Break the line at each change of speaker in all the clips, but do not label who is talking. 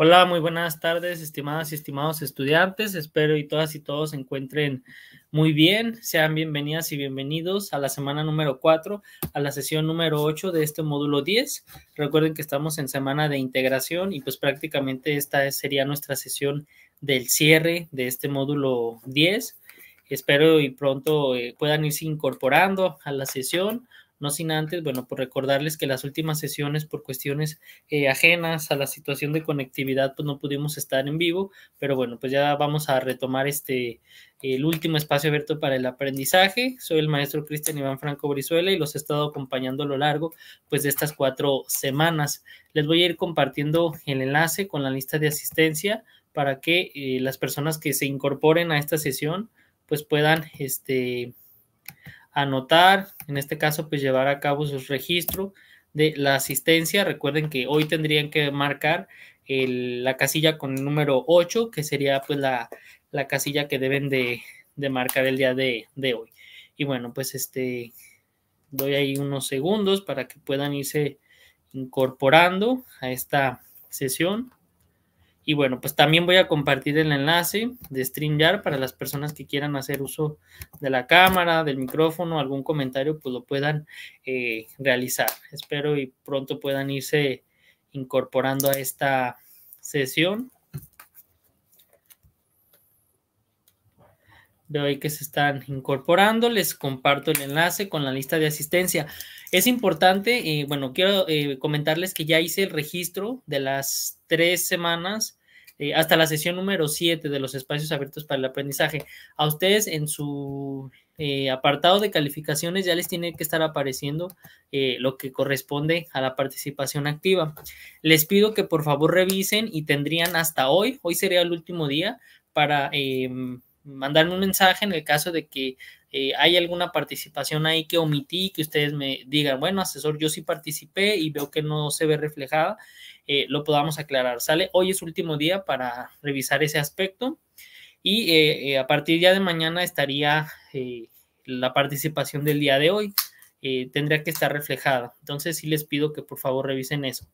Hola, muy buenas tardes, estimadas y estimados estudiantes. Espero y todas y todos se encuentren muy bien. Sean bienvenidas y bienvenidos a la semana número 4, a la sesión número 8 de este módulo 10. Recuerden que estamos en semana de integración y pues prácticamente esta sería nuestra sesión del cierre de este módulo 10. Espero y pronto eh, puedan irse incorporando a la sesión no sin antes, bueno, por recordarles que las últimas sesiones por cuestiones eh, ajenas a la situación de conectividad, pues no pudimos estar en vivo, pero bueno, pues ya vamos a retomar este, el último espacio abierto para el aprendizaje. Soy el maestro Cristian Iván Franco Brizuela y los he estado acompañando a lo largo pues, de estas cuatro semanas. Les voy a ir compartiendo el enlace con la lista de asistencia para que eh, las personas que se incorporen a esta sesión pues puedan este, anotar, en este caso, pues llevar a cabo su registro de la asistencia. Recuerden que hoy tendrían que marcar la casilla con el número 8, que sería pues la, casilla que deben de, marcar el día de, de, hoy. Y bueno, pues este, doy ahí unos segundos para que puedan irse incorporando a esta sesión. Y bueno, pues también voy a compartir el enlace de StreamYard para las personas que quieran hacer uso de la cámara, del micrófono, algún comentario, pues lo puedan eh, realizar. Espero y pronto puedan irse incorporando a esta sesión. Veo ahí que se están incorporando. Les comparto el enlace con la lista de asistencia. Es importante, y eh, bueno, quiero eh, comentarles que ya hice el registro de las tres semanas eh, hasta la sesión número 7 de los espacios abiertos para el aprendizaje. A ustedes en su eh, apartado de calificaciones ya les tiene que estar apareciendo eh, lo que corresponde a la participación activa. Les pido que por favor revisen y tendrían hasta hoy, hoy sería el último día para em, mandarme un mensaje en el caso de que hay alguna participación ahí que omití, que ustedes me digan, bueno, asesor, yo sí participé y veo que no se ve reflejada. Eh, lo podamos aclarar. Sale hoy es último día para revisar ese aspecto y eh, eh, a partir ya de mañana estaría la participación del día de hoy. tendría que estar reflejada. Entonces sí les pido que por favor revisen eso.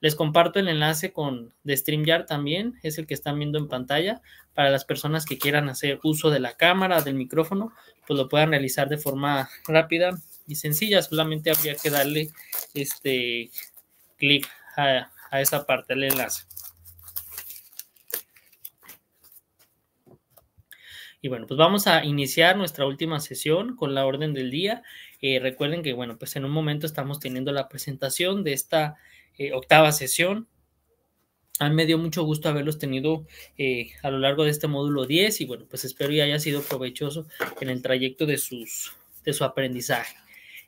Les comparto el enlace con de StreamYard también, es el que están viendo en pantalla, para las personas que quieran hacer uso de la cámara, del micrófono, pues lo puedan realizar de forma rápida y sencilla. Solamente habría que darle este clic a, a esa parte del enlace. Y bueno, pues vamos a iniciar nuestra última sesión con la orden del día. Eh, recuerden que, bueno, pues en un momento estamos teniendo la presentación de esta eh, octava sesión. A mí me dio mucho gusto haberlos tenido eh, a lo largo de este módulo 10 y bueno, pues espero y haya sido provechoso en el trayecto de, sus, de su aprendizaje.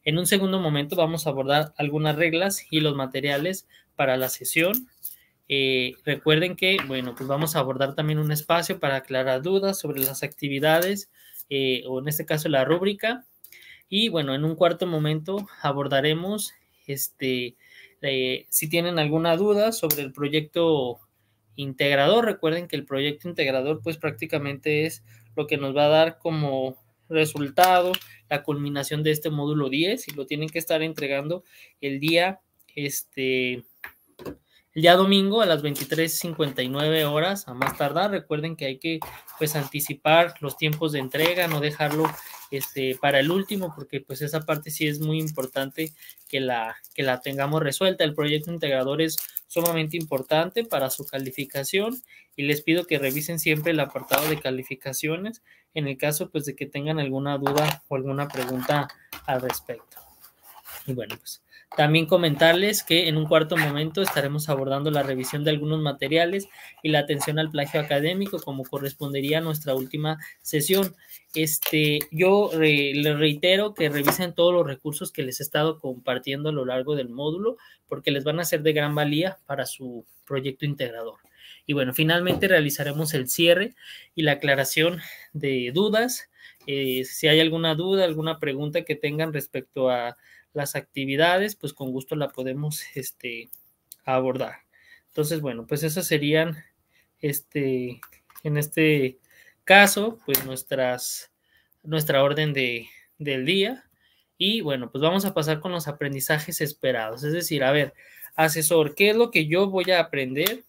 En un segundo momento vamos a abordar algunas reglas y los materiales para la sesión. Eh, recuerden que, bueno, pues vamos a abordar también un espacio para aclarar dudas sobre las actividades eh, o en este caso la rúbrica. Y bueno, en un cuarto momento abordaremos, este, eh, si tienen alguna duda sobre el proyecto integrador, recuerden que el proyecto integrador pues prácticamente es lo que nos va a dar como resultado la culminación de este módulo 10 y lo tienen que estar entregando el día este ya domingo a las 23.59 horas a más tardar. Recuerden que hay que pues anticipar los tiempos de entrega, no dejarlo este, para el último, porque pues esa parte sí es muy importante que la, que la tengamos resuelta. El proyecto integrador es sumamente importante para su calificación y les pido que revisen siempre el apartado de calificaciones en el caso pues de que tengan alguna duda o alguna pregunta al respecto. Y bueno, pues también comentarles que en un cuarto momento estaremos abordando la revisión de algunos materiales y la atención al plagio académico como correspondería a nuestra última sesión. Este, yo les reitero que revisen todos los recursos que les he estado compartiendo a lo largo del módulo porque les van a ser de gran valía para su proyecto integrador. Y bueno, finalmente realizaremos el cierre y la aclaración de dudas. Eh, si hay alguna duda, alguna pregunta que tengan respecto a las actividades, pues con gusto la podemos este, abordar. Entonces, bueno, pues esas serían, este, en este caso, pues nuestras, nuestra orden de, del día. Y bueno, pues vamos a pasar con los aprendizajes esperados. Es decir, a ver, asesor, ¿qué es lo que yo voy a aprender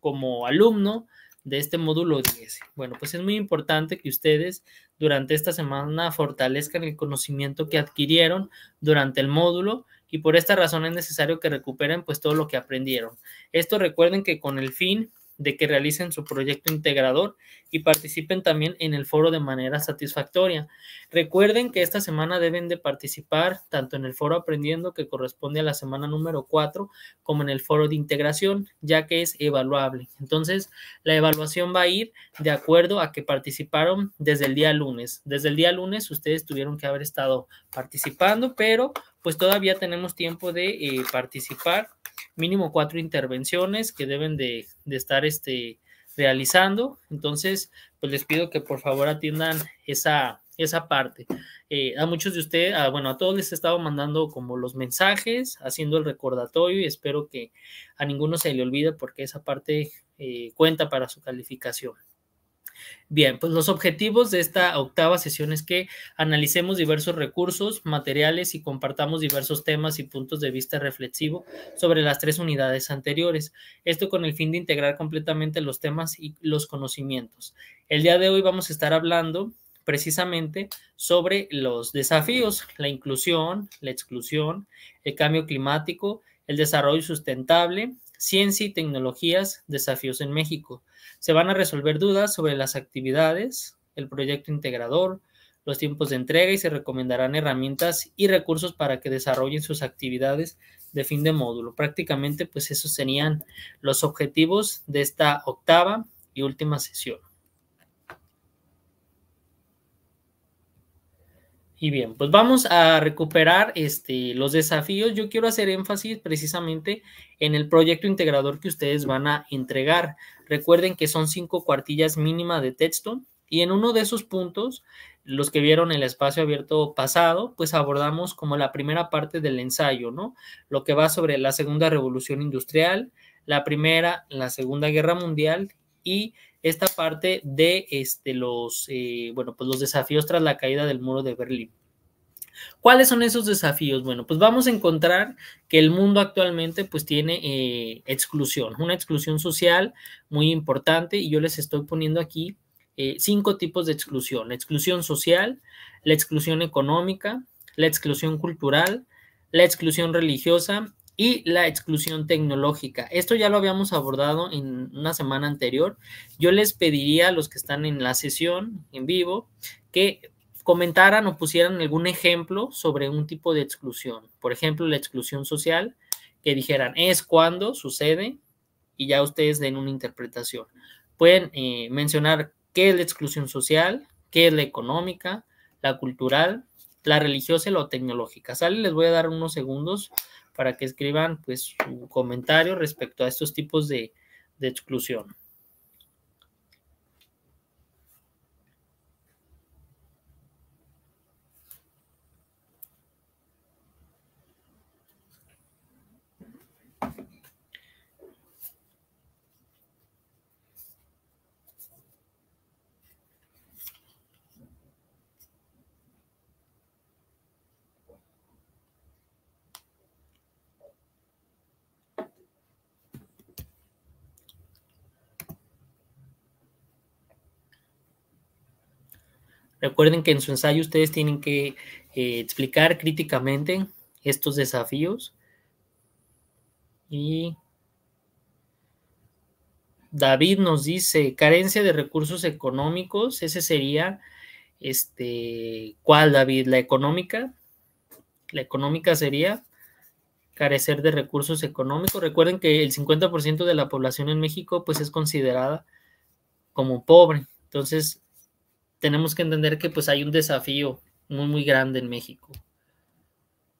como alumno? de este módulo 10. Bueno, pues es muy importante que ustedes durante esta semana fortalezcan el conocimiento que adquirieron durante el módulo y por esta razón es necesario que recuperen pues todo lo que aprendieron. Esto recuerden que con el fin de que realicen su proyecto integrador y participen también en el foro de manera satisfactoria. Recuerden que esta semana deben de participar tanto en el foro aprendiendo que corresponde a la semana número 4 como en el foro de integración ya que es evaluable. Entonces la evaluación va a ir de acuerdo a que participaron desde el día lunes. Desde el día lunes ustedes tuvieron que haber estado participando pero pues todavía tenemos tiempo de eh, participar, mínimo cuatro intervenciones que deben de, estar este, realizando. Entonces, pues les pido que por favor atiendan esa, esa parte. Eh, a muchos de ustedes, a, bueno, a todos les he estado mandando como los mensajes, haciendo el recordatorio y espero que a ninguno se le olvide porque esa parte eh, cuenta para su calificación. Bien, pues los objetivos de esta octava sesión es que analicemos diversos recursos, materiales y compartamos diversos temas y puntos de vista reflexivo sobre las tres unidades anteriores. Esto con el fin de integrar completamente los temas y los conocimientos. El día de hoy vamos a estar hablando precisamente sobre los desafíos, la inclusión, la exclusión, el cambio climático, el desarrollo sustentable, Ciencia y Tecnologías, Desafíos en México. Se van a resolver dudas sobre las actividades, el proyecto integrador, los tiempos de entrega y se recomendarán herramientas y recursos para que desarrollen sus actividades de fin de módulo. Prácticamente, pues esos serían los objetivos de esta octava y última sesión. Y bien, pues vamos a recuperar este, los desafíos. Yo quiero hacer énfasis precisamente en el proyecto integrador que ustedes van a entregar. Recuerden que son cinco cuartillas mínimas de texto y en uno de esos puntos, los que vieron el espacio abierto pasado, pues abordamos como la primera parte del ensayo, ¿no? Lo que va sobre la segunda revolución industrial, la primera, la segunda guerra mundial y esta parte de este, los, eh, bueno, pues los desafíos tras la caída del muro de Berlín. ¿Cuáles son esos desafíos? Bueno, pues vamos a encontrar que el mundo actualmente pues tiene eh, exclusión, una exclusión social muy importante y yo les estoy poniendo aquí eh, cinco tipos de exclusión. La exclusión social, la exclusión económica, la exclusión cultural, la exclusión religiosa y la exclusión tecnológica. Esto ya lo habíamos abordado en una semana anterior. Yo les pediría a los que están en la sesión en vivo que comentaran o pusieran algún ejemplo sobre un tipo de exclusión. Por ejemplo, la exclusión social, que dijeran es cuando sucede y ya ustedes den una interpretación. Pueden eh, mencionar qué es la exclusión social, qué es la económica, la cultural, la religiosa y la tecnológica. Sale, les voy a dar unos segundos para que escriban pues su comentario respecto a estos tipos de, de exclusión. Recuerden que en su ensayo ustedes tienen que eh, explicar críticamente estos desafíos y David nos dice carencia de recursos económicos, ese sería este ¿cuál David? La económica. La económica sería carecer de recursos económicos. Recuerden que el 50% de la población en México pues es considerada como pobre. Entonces, tenemos que entender que pues hay un desafío muy, muy grande en México.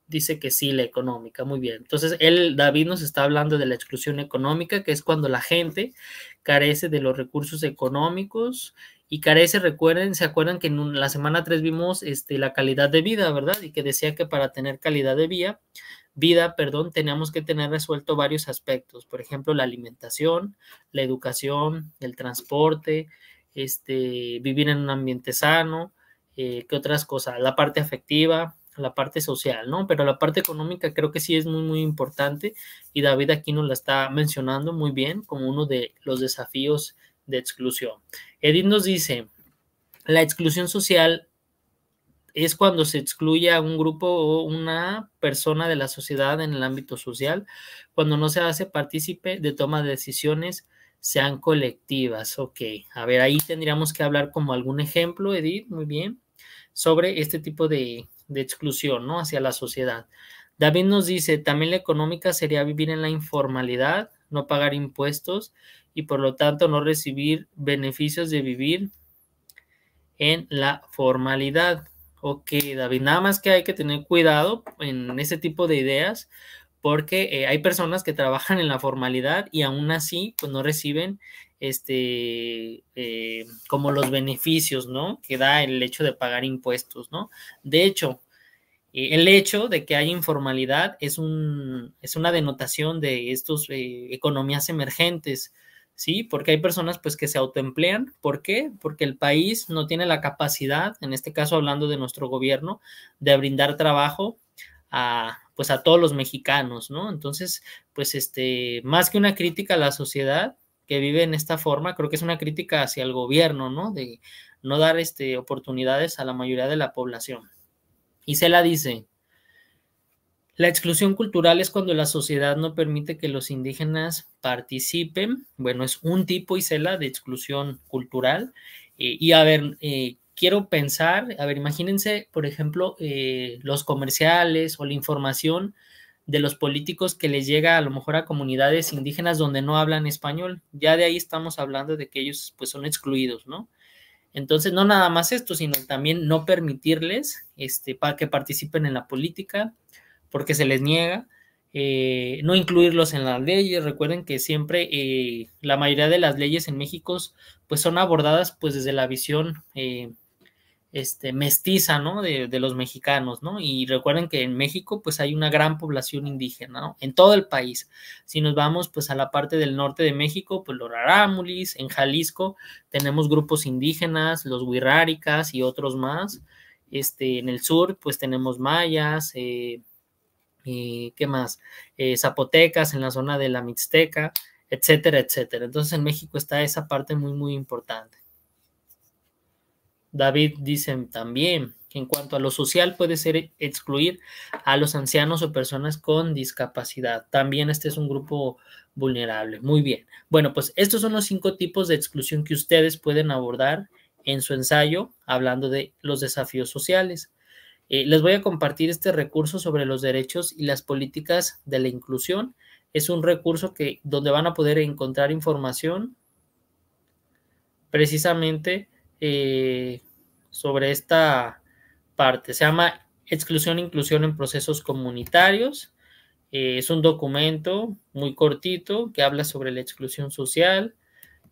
Dice que sí, la económica, muy bien. Entonces, él, David nos está hablando de la exclusión económica, que es cuando la gente carece de los recursos económicos y carece, recuerden, se acuerdan que en la semana 3 vimos este, la calidad de vida, ¿verdad? Y que decía que para tener calidad de vida, vida, perdón, teníamos que tener resuelto varios aspectos, por ejemplo, la alimentación, la educación, el transporte, este, vivir en un ambiente sano, eh, qué otras cosas, la parte afectiva, la parte social, ¿no? Pero la parte económica creo que sí es muy, muy importante y David aquí nos la está mencionando muy bien como uno de los desafíos de exclusión. Edith nos dice, la exclusión social es cuando se excluye a un grupo o una persona de la sociedad en el ámbito social, cuando no se hace partícipe de toma de decisiones, sean colectivas. Ok, a ver, ahí tendríamos que hablar como algún ejemplo, Edith, muy bien, sobre este tipo de, de exclusión, ¿no? Hacia la sociedad. David nos dice, también la económica sería vivir en la informalidad, no pagar impuestos y por lo tanto no recibir beneficios de vivir en la formalidad. Ok, David, nada más que hay que tener cuidado en ese tipo de ideas porque eh, hay personas que trabajan en la formalidad y aún así pues no reciben este eh, como los beneficios no que da el hecho de pagar impuestos no de hecho eh, el hecho de que haya informalidad es es una denotación de estas economías emergentes sí porque hay personas pues que se autoemplean por qué porque el país no tiene la capacidad en este caso hablando de nuestro gobierno de brindar trabajo a, pues a todos los mexicanos, ¿no? Entonces, pues este, más que una crítica a la sociedad que vive en esta forma, creo que es una crítica hacia el gobierno, ¿no? De no dar este, oportunidades a la mayoría de la población. Y se la dice, la exclusión cultural es cuando la sociedad no permite que los indígenas participen. Bueno, es un tipo, Isela, de exclusión cultural. Eh, y a ver, eh, quiero pensar, a ver, imagínense, por ejemplo, eh, los comerciales o la información de los políticos que les llega a lo mejor a comunidades indígenas donde no hablan español. Ya de ahí estamos hablando de que ellos pues son excluidos, ¿no? Entonces, no nada más esto, sino también no permitirles este, para que participen en la política, porque se les niega, eh, no incluirlos en las leyes. Recuerden que siempre eh, la mayoría de las leyes en México pues, son abordadas pues, desde la visión este, mestiza, ¿no? De, los mexicanos, ¿no? Y recuerden que en México, pues hay una gran población indígena, En todo el país. Si nos vamos, pues a la parte del norte de México, pues los rarámulis, en Jalisco tenemos grupos indígenas, los huiráricas y otros más. Este, en el sur, pues tenemos mayas, eh, ¿qué más? Eh, zapotecas en la zona de la Mixteca, etcétera, etcétera. Entonces en México está esa parte muy, muy importante. David dice también que en cuanto a lo social puede ser excluir a los ancianos o personas con discapacidad. También este es un grupo vulnerable. Muy bien. Bueno, pues estos son los cinco tipos de exclusión que ustedes pueden abordar en su ensayo hablando de los desafíos sociales. Eh, les voy a compartir este recurso sobre los derechos y las políticas de la inclusión. Es un recurso que, donde van a poder encontrar información precisamente eh, sobre esta parte. Se llama Exclusión e Inclusión en Procesos Comunitarios. Eh, es un documento muy cortito que habla sobre la exclusión social,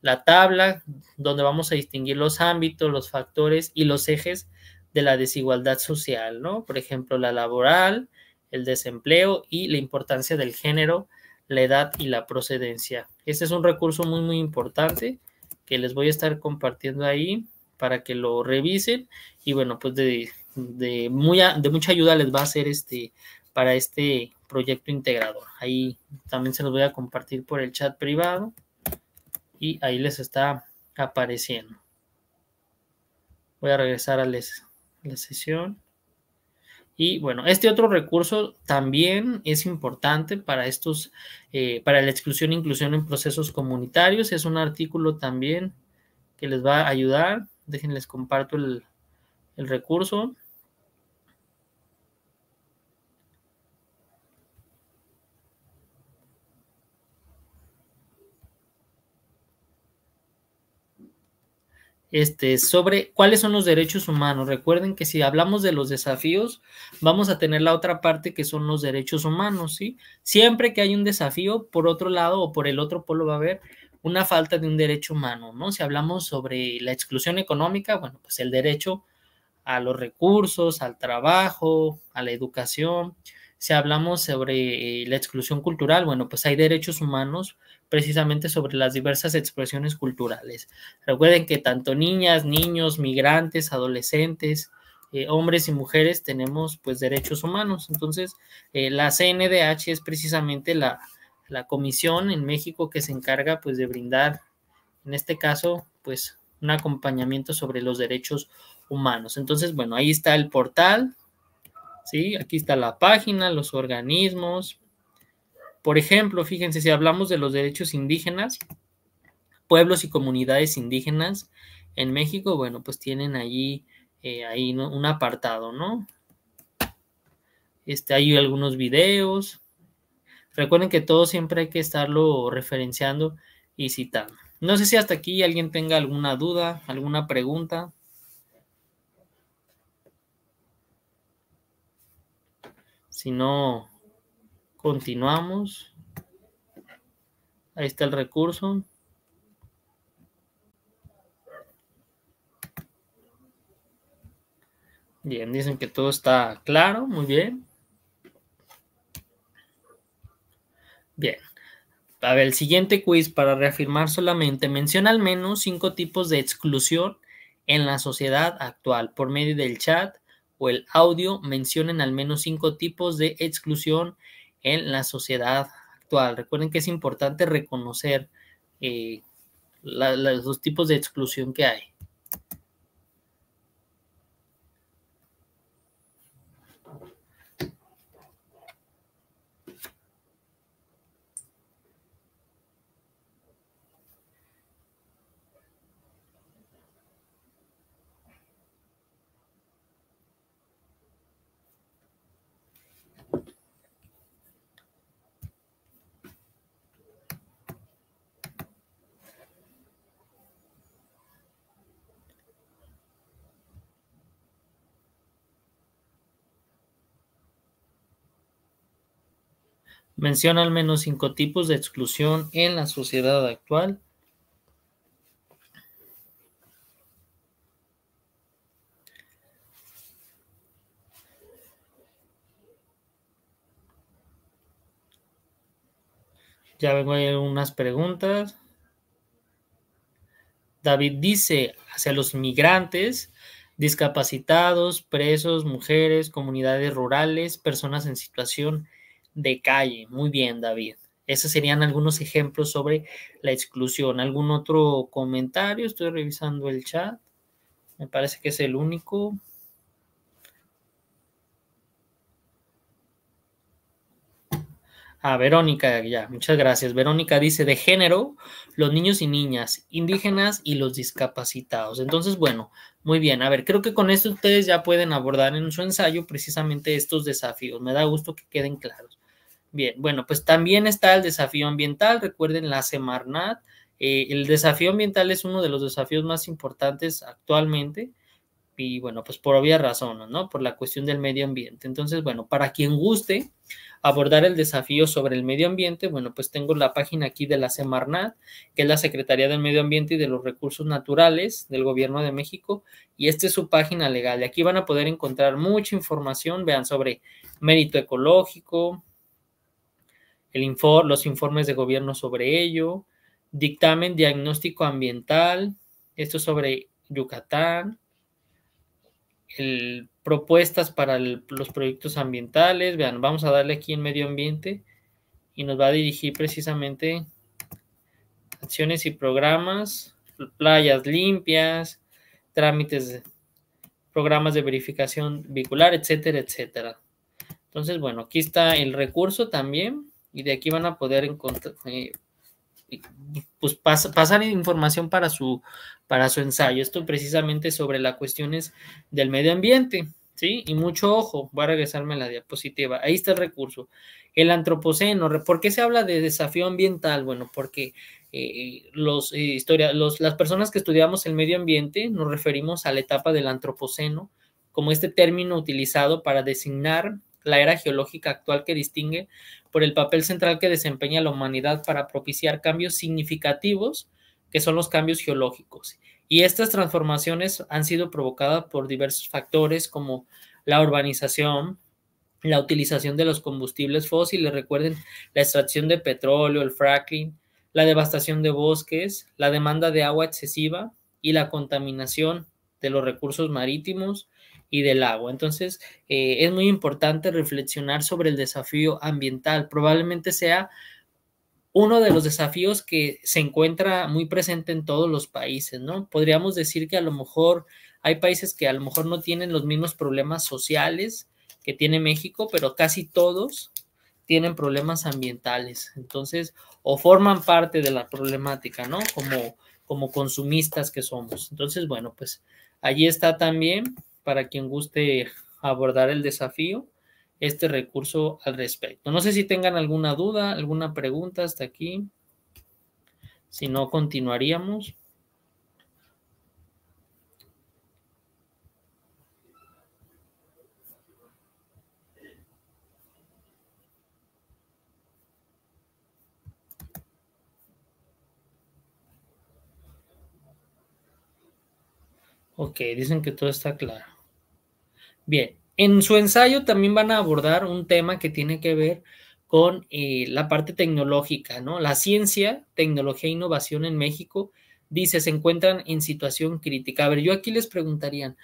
la tabla donde vamos a distinguir los ámbitos, los factores y los ejes de la desigualdad social, ¿no? Por ejemplo, la laboral, el desempleo y la importancia del género, la edad y la procedencia. Este es un recurso muy, muy importante que les voy a estar compartiendo ahí para que lo revisen y bueno, pues de, de mucha ayuda les va a ser este para este proyecto integrador. Ahí también se los voy a compartir por el chat privado y ahí les está apareciendo. Voy a regresar a, la sesión. Y bueno, este otro recurso también es importante para estos, eh, para la exclusión e inclusión en procesos comunitarios. Es un artículo también que les va a ayudar Déjenles comparto el, recurso. Este, sobre cuáles son los derechos humanos. Recuerden que si hablamos de los desafíos, vamos a tener la otra parte que son los derechos humanos, ¿sí? Siempre que hay un desafío, por otro lado o por el otro polo va a haber una falta de un derecho humano, ¿no? Si hablamos sobre la exclusión económica, bueno, pues el derecho a los recursos, al trabajo, a la educación. Si hablamos sobre eh, la exclusión cultural, bueno, pues hay derechos humanos precisamente sobre las diversas expresiones culturales. Recuerden que tanto niñas, niños, migrantes, adolescentes, eh, hombres y mujeres tenemos pues derechos humanos. Entonces, eh, la CNDH es precisamente la, la comisión en México que se encarga pues de brindar, en este caso, pues un acompañamiento sobre los derechos humanos. Entonces, bueno, ahí está el portal, ¿sí? Aquí está la página, los organismos. Por ejemplo, fíjense, si hablamos de los derechos indígenas, pueblos y comunidades indígenas en México, bueno, pues tienen allí, eh, ahí un apartado, ¿no? Este, hay algunos videos, Recuerden que todo siempre hay que estarlo referenciando y citando. No sé si hasta aquí alguien tenga alguna duda, alguna pregunta. Si no, continuamos. Ahí está el recurso. Bien, dicen que todo está claro, muy bien. Bien. A ver, el siguiente quiz para reafirmar solamente menciona al menos cinco tipos de exclusión en la sociedad actual. Por medio del chat o el audio mencionen al menos cinco tipos de exclusión en la sociedad actual. Recuerden que es importante reconocer eh, los tipos de exclusión que hay. Menciona al menos cinco tipos de exclusión en la sociedad actual. Ya vengo a unas preguntas. David dice hacia los migrantes, discapacitados, presos, mujeres, comunidades rurales, personas en situación de calle. Muy bien, David. Esos serían algunos ejemplos sobre la exclusión. ¿Algún otro comentario? Estoy revisando el chat. Me parece que es el único. Ah, Verónica, ya, muchas gracias. Verónica dice, de género, los niños y niñas, indígenas y los discapacitados. Entonces, bueno, muy bien. A ver, creo que con esto ustedes ya pueden abordar en su ensayo precisamente estos desafíos. Me da gusto que queden claros. Bien, bueno, pues también está el desafío ambiental, recuerden la Semarnat. Eh, el desafío ambiental es uno de los desafíos más importantes actualmente y bueno, pues por obvias razones, ¿no? Por la cuestión del medio ambiente. Entonces, bueno, para quien guste abordar el desafío sobre el medio ambiente, bueno, pues tengo la página aquí de la Semarnat, que es la Secretaría del Medio Ambiente y de los Recursos Naturales del Gobierno de México, y esta es su página legal. Y aquí van a poder encontrar mucha información, vean, sobre mérito ecológico, los informes de gobierno sobre ello, dictamen diagnóstico ambiental, esto sobre Yucatán, propuestas para los proyectos ambientales, vean, vamos a darle aquí en medio ambiente y nos va a dirigir precisamente acciones y programas, playas limpias, trámites, programas de verificación vehicular, etcétera, etcétera. Entonces, bueno, aquí está el recurso también y de aquí van a poder encontrar, eh, pues pasar información para su, para su ensayo. Esto precisamente sobre las cuestiones del medio ambiente. ¿Sí? Y mucho ojo, voy a regresarme a la diapositiva. Ahí está el recurso. El antropoceno, ¿por qué se habla de desafío ambiental? Bueno, porque eh, eh, los, las personas que estudiamos el medio ambiente nos referimos a la etapa del antropoceno como este término utilizado para designar la era geológica actual que distingue por el papel central que desempeña la humanidad para propiciar cambios significativos, que son los cambios geológicos. Y estas transformaciones han sido provocadas por diversos factores como la urbanización, la utilización de los combustibles fósiles, recuerden la extracción de petróleo, el fracking, la devastación de bosques, la demanda de agua excesiva y la contaminación de los recursos marítimos, y del agua. Entonces, eh, es muy importante reflexionar sobre el desafío ambiental. Probablemente sea uno de los desafíos que se encuentra muy presente en todos los países, ¿no? Podríamos decir que a lo mejor hay países que a lo mejor no tienen los mismos problemas sociales que tiene México, pero casi todos tienen problemas ambientales. Entonces, o forman parte de la problemática, ¿no? Como, como consumistas que somos. Entonces, bueno, pues allí está también para quien guste abordar el desafío, este recurso al respecto. No sé si tengan alguna duda, alguna pregunta hasta aquí. Si no, continuaríamos. Ok, dicen que todo está claro. Bien, en su ensayo también van a abordar un tema que tiene que ver con eh, la parte tecnológica, ¿no? La ciencia, tecnología e innovación en México, dice, se encuentran en situación crítica. A ver, yo aquí les preguntaría,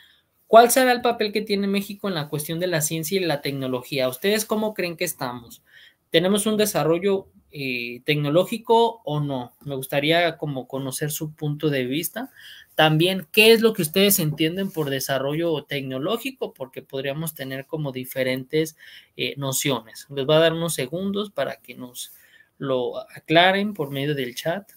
¿cuál será el papel que tiene México en la cuestión de la ciencia y la tecnología? ¿Ustedes cómo creen que estamos? ¿Tenemos un desarrollo eh, tecnológico o no? Me gustaría como conocer su punto de vista. También, ¿qué es lo que ustedes entienden por desarrollo tecnológico? Porque podríamos tener como diferentes eh, nociones. Les voy a dar unos segundos para que nos lo aclaren por medio del chat.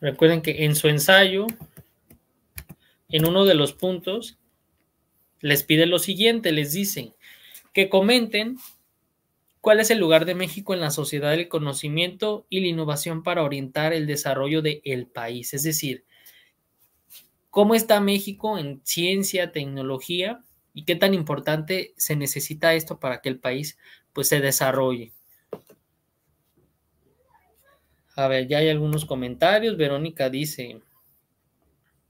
Recuerden que en su ensayo en uno de los puntos, les pide lo siguiente, les dicen que comenten cuál es el lugar de México en la sociedad del conocimiento y la innovación para orientar el desarrollo del país, es decir, cómo está México en ciencia, tecnología y qué tan importante se necesita esto para que el país pues se desarrolle. A ver, ya hay algunos comentarios. Verónica dice,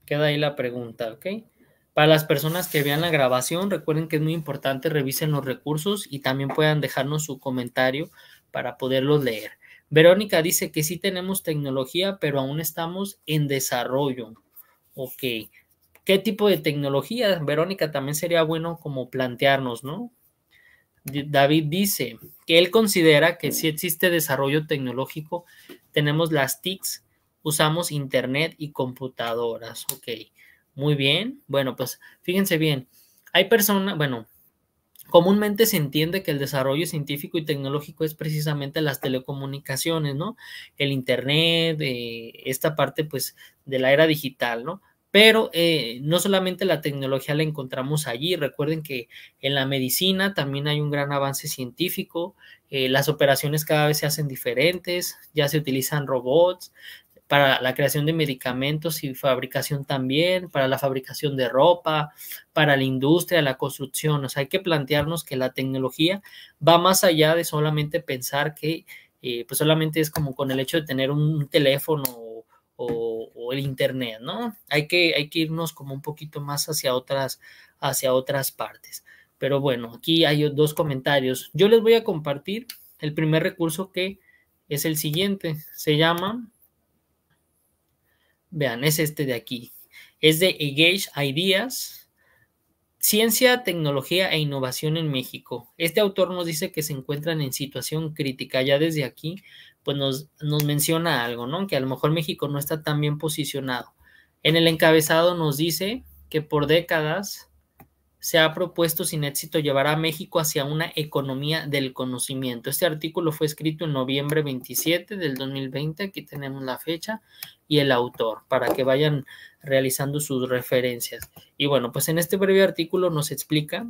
Queda ahí la pregunta, ¿ok? Para las personas que vean la grabación, recuerden que es muy importante revisen los recursos y también puedan dejarnos su comentario para poderlo leer. Verónica dice que sí tenemos tecnología, pero aún estamos en desarrollo. Ok. ¿Qué tipo de tecnología? Verónica, también sería bueno como plantearnos, ¿no? David dice que él considera que si existe desarrollo tecnológico, tenemos las TICs usamos Internet y computadoras. Ok, muy bien. Bueno, pues fíjense bien, hay personas, bueno, comúnmente se entiende que el desarrollo científico y tecnológico es precisamente las telecomunicaciones, ¿no? El Internet, eh, esta parte pues de la era digital, ¿no? Pero eh, no solamente la tecnología la encontramos allí, recuerden que en la medicina también hay un gran avance científico, eh, las operaciones cada vez se hacen diferentes, ya se utilizan robots, para la creación de medicamentos y fabricación también, para la fabricación de ropa, para la industria, la construcción. O sea, hay que plantearnos que la tecnología va más allá de solamente pensar que eh, pues solamente es como con el hecho de tener un teléfono o, el internet, ¿no? Hay que, hay que irnos como un poquito más hacia otras, hacia otras partes. Pero bueno, aquí hay dos comentarios. Yo les voy a compartir el primer recurso que es el siguiente. Se llama Vean, es este de aquí. Es de Engage Ideas, Ciencia, Tecnología e Innovación en México. Este autor nos dice que se encuentran en situación crítica. Ya desde aquí, pues nos, nos menciona algo, ¿no? Que a lo mejor México no está tan bien posicionado. En el encabezado nos dice que por décadas se ha propuesto sin éxito llevar a México hacia una economía del conocimiento. Este artículo fue escrito en noviembre 27 del 2020, aquí tenemos la fecha y el autor para que vayan realizando sus referencias. Y bueno, pues en este breve artículo nos explica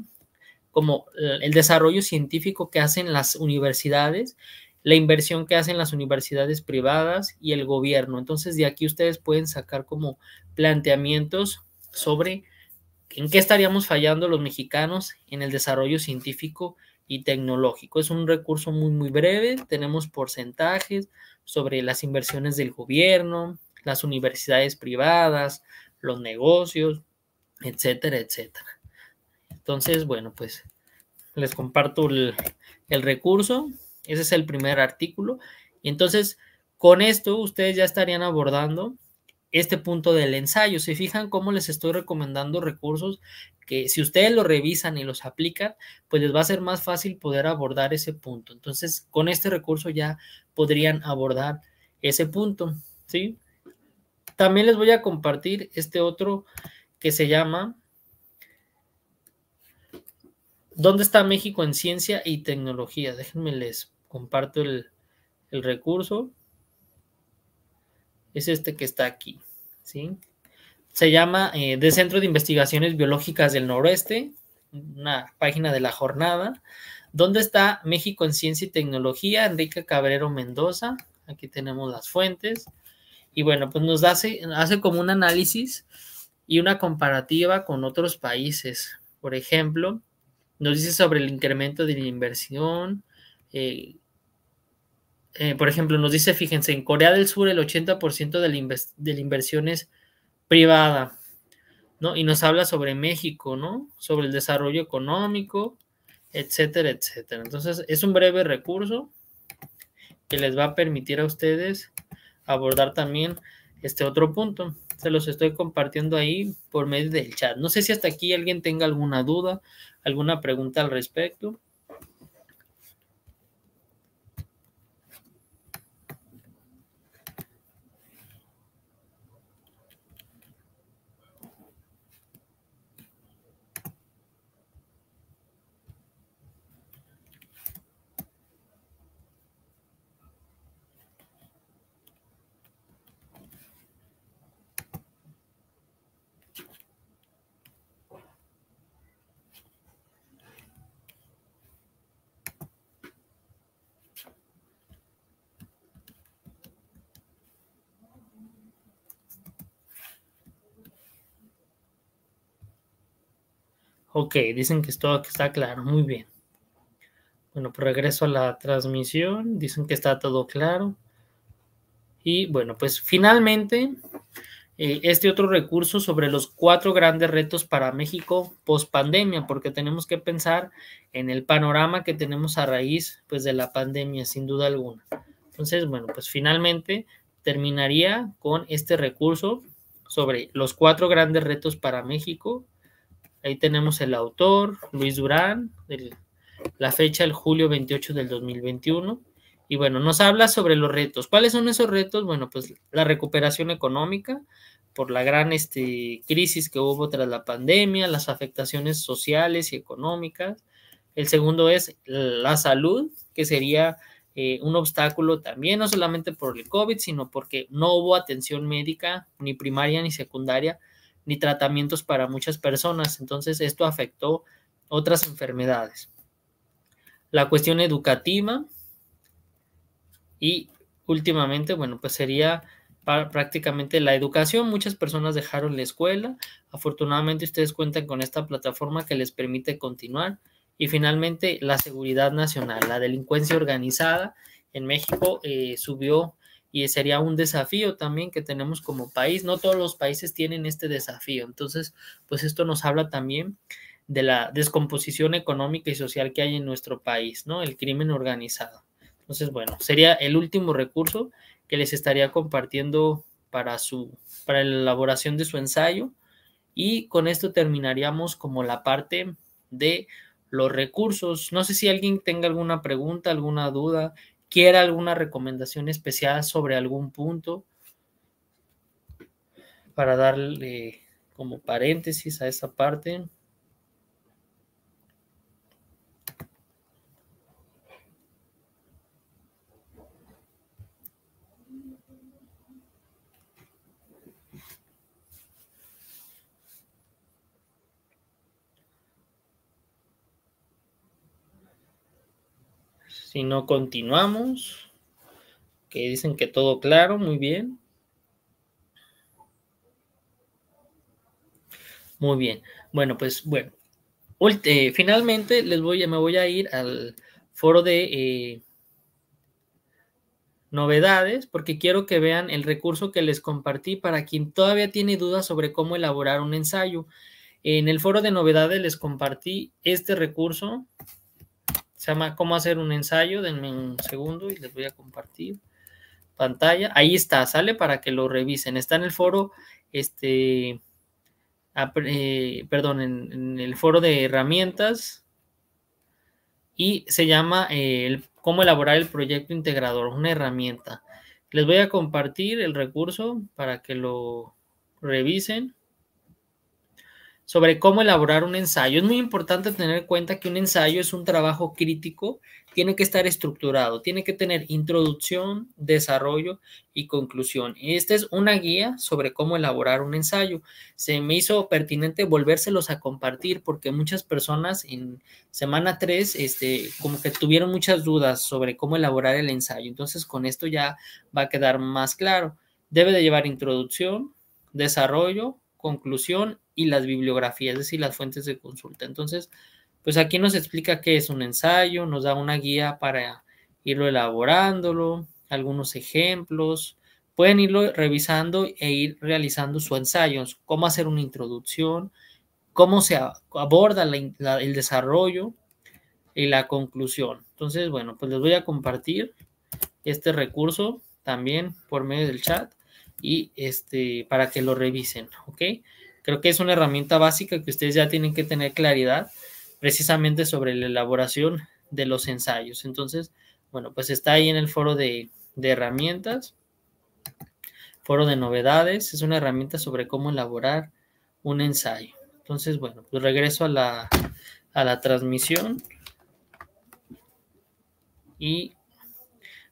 como el desarrollo científico que hacen las universidades, la inversión que hacen las universidades privadas y el gobierno. Entonces de aquí ustedes pueden sacar como planteamientos sobre ¿En qué estaríamos fallando los mexicanos en el desarrollo científico y tecnológico? Es un recurso muy, muy breve. Tenemos porcentajes sobre las inversiones del gobierno, las universidades privadas, los negocios, etcétera, etcétera. Entonces, bueno, pues les comparto el, recurso. Ese es el primer artículo. Y Entonces, con esto ustedes ya estarían abordando este punto del ensayo. Si fijan cómo les estoy recomendando recursos que si ustedes lo revisan y los aplican, pues les va a ser más fácil poder abordar ese punto. Entonces, con este recurso ya podrían abordar ese punto, ¿sí? También les voy a compartir este otro que se llama ¿Dónde está México en ciencia y tecnología? Déjenme les comparto el recurso es este que está aquí. ¿sí? Se llama eh, de Centro de Investigaciones Biológicas del Noroeste, una página de la jornada. donde está México en Ciencia y Tecnología? Enrique Cabrero Mendoza. Aquí tenemos las fuentes. Y bueno, pues nos hace, hace como un análisis y una comparativa con otros países. Por ejemplo, nos dice sobre el incremento de la inversión, eh, eh, por ejemplo, nos dice, fíjense, en Corea del Sur el 80% de la, de la inversión es privada, ¿no? Y nos habla sobre México, ¿no? Sobre el desarrollo económico, etcétera, etcétera. Entonces, es un breve recurso que les va a permitir a ustedes abordar también este otro punto. Se los estoy compartiendo ahí por medio del chat. No sé si hasta aquí alguien tenga alguna duda, alguna pregunta al respecto. Ok, dicen que está claro, muy bien. Bueno, pues regreso a la transmisión, dicen que está todo claro. Y bueno, pues finalmente eh, este otro recurso sobre los cuatro grandes retos para México post pandemia, porque tenemos que pensar en el panorama que tenemos a raíz pues, de la pandemia, sin duda alguna. Entonces, bueno, pues finalmente terminaría con este recurso sobre los cuatro grandes retos para México Ahí tenemos el autor, Luis Durán, la fecha el julio 28 del 2021. Y bueno, nos habla sobre los retos. ¿Cuáles son esos retos? Bueno, pues la recuperación económica por la gran este, crisis que hubo tras la pandemia, las afectaciones sociales y económicas. El segundo es la salud, que sería eh, un obstáculo también, no solamente por el COVID, sino porque no hubo atención médica, ni primaria ni secundaria, ni tratamientos para muchas personas. Entonces esto afectó otras enfermedades. La cuestión educativa y últimamente, bueno, pues sería prácticamente la educación. Muchas personas dejaron la escuela. Afortunadamente ustedes cuentan con esta plataforma que les permite continuar. Y finalmente, la seguridad nacional. La delincuencia organizada en México eh, subió y sería un desafío también que tenemos como país. No todos los países tienen este desafío. Entonces, pues esto nos habla también de la descomposición económica y social que hay en nuestro país, ¿no? El crimen organizado. Entonces, bueno, sería el último recurso que les estaría compartiendo para su para la elaboración de su ensayo y con esto terminaríamos como la parte de los recursos. No sé si alguien tenga alguna pregunta, alguna duda quiera alguna recomendación especial sobre algún punto para darle como paréntesis a esa parte. Si no, continuamos. Que dicen que todo claro, muy bien. Muy bien. Bueno, pues bueno. Eh, finalmente les voy, me voy a ir al foro de eh, novedades porque quiero que vean el recurso que les compartí para quien todavía tiene dudas sobre cómo elaborar un ensayo. En el foro de novedades les compartí este recurso se llama Cómo hacer un ensayo. Denme un segundo y les voy a compartir pantalla. Ahí está, sale para que lo revisen. Está en el foro, este, eh, perdón, en, el foro de herramientas y se llama eh, Cómo elaborar el proyecto integrador, una herramienta. Les voy a compartir el recurso para que lo revisen sobre cómo elaborar un ensayo. Es muy importante tener en cuenta que un ensayo es un trabajo crítico, tiene que estar estructurado, tiene que tener introducción, desarrollo y conclusión. y Esta es una guía sobre cómo elaborar un ensayo. Se me hizo pertinente volvérselos a compartir porque muchas personas en semana 3 este, como que tuvieron muchas dudas sobre cómo elaborar el ensayo. Entonces con esto ya va a quedar más claro. Debe de llevar introducción, desarrollo, conclusión y las bibliografías, es decir, las fuentes de consulta. Entonces, pues aquí nos explica qué es un ensayo, nos da una guía para irlo elaborándolo, algunos ejemplos, pueden irlo revisando e ir realizando su ensayo, cómo hacer una introducción, cómo se aborda el desarrollo y la conclusión. Entonces, bueno, pues les voy a compartir este recurso también por medio del chat y este para que lo revisen, ¿ok? Creo que es una herramienta básica que ustedes ya tienen que tener claridad precisamente sobre la elaboración de los ensayos. Entonces, bueno, pues está ahí en el foro de, herramientas, foro de novedades, es una herramienta sobre cómo elaborar un ensayo. Entonces, bueno, pues regreso a la, a la transmisión y